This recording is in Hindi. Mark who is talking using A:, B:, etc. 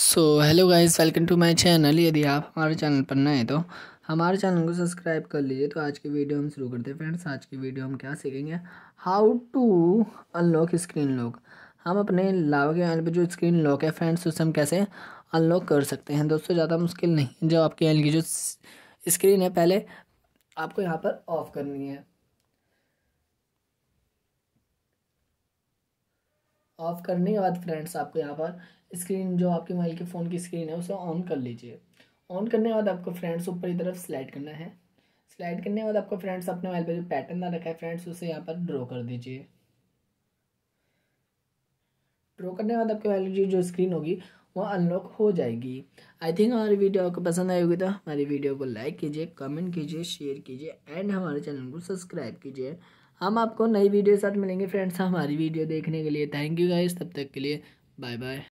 A: so hello guys welcome to my channel यदि आप हमारे चैनल पर नए तो हमारे चैनल को सब्सक्राइब कर लीजिए तो आज की वीडियो हम शुरू करते हैं फ्रेंड्स आज की वीडियो हम क्या सीखेंगे how to unlock screen lock हम अपने लाभ के एल पर जो स्क्रीन लॉक है फ्रेंड्स उससे हम कैसे अनलॉक कर सकते हैं दोस्तों ज़्यादा मुश्किल नहीं जब आपके एल की जो स्क्रीन है पहले आपको यहाँ पर ऑफ़ करनी है ऑफ करने के बाद फ्रेंड्स आपको यहाँ पर स्क्रीन जो आपके मोबाइल के फ़ोन की स्क्रीन है उसे ऑन कर लीजिए ऑन करने के बाद आपको फ्रेंड्स ऊपर की तरफ स्लाइड करना है स्लाइड करने के बाद आपको फ्रेंड्स अपने मोबाइल पर जो पैटर्न ना रखा है फ्रेंड्स उसे यहाँ पर ड्रॉ कर दीजिए ड्रॉ करने के बाद आपके मोबाइल की जो स्क्रीन होगी वो अनलॉक हो जाएगी आई थिंक हमारी वीडियो आपको पसंद आई होगी तो हमारी वीडियो को लाइक कीजिए कमेंट कीजिए शेयर कीजिए एंड हमारे चैनल को सब्सक्राइब कीजिए हम आपको नई वीडियो के साथ मिलेंगे फ्रेंड्स हमारी वीडियो देखने के लिए थैंक यू गाइस तब तक के लिए बाय बाय